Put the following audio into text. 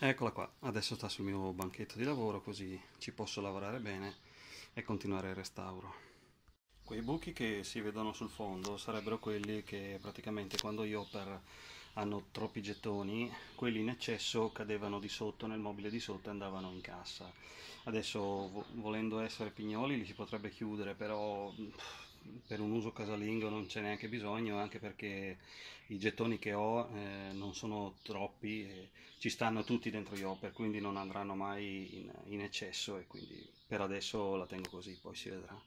Eccola qua, adesso sta sul mio banchetto di lavoro così ci posso lavorare bene e continuare il restauro. Quei buchi che si vedono sul fondo sarebbero quelli che praticamente quando gli per hanno troppi gettoni, quelli in eccesso cadevano di sotto nel mobile di sotto e andavano in cassa. Adesso volendo essere pignoli li si potrebbe chiudere, però per un uso casalingo non c'è neanche bisogno, anche perché i gettoni che ho eh, non sono troppi, e eh, ci stanno tutti dentro gli hopper, quindi non andranno mai in, in eccesso e quindi per adesso la tengo così, poi si vedrà.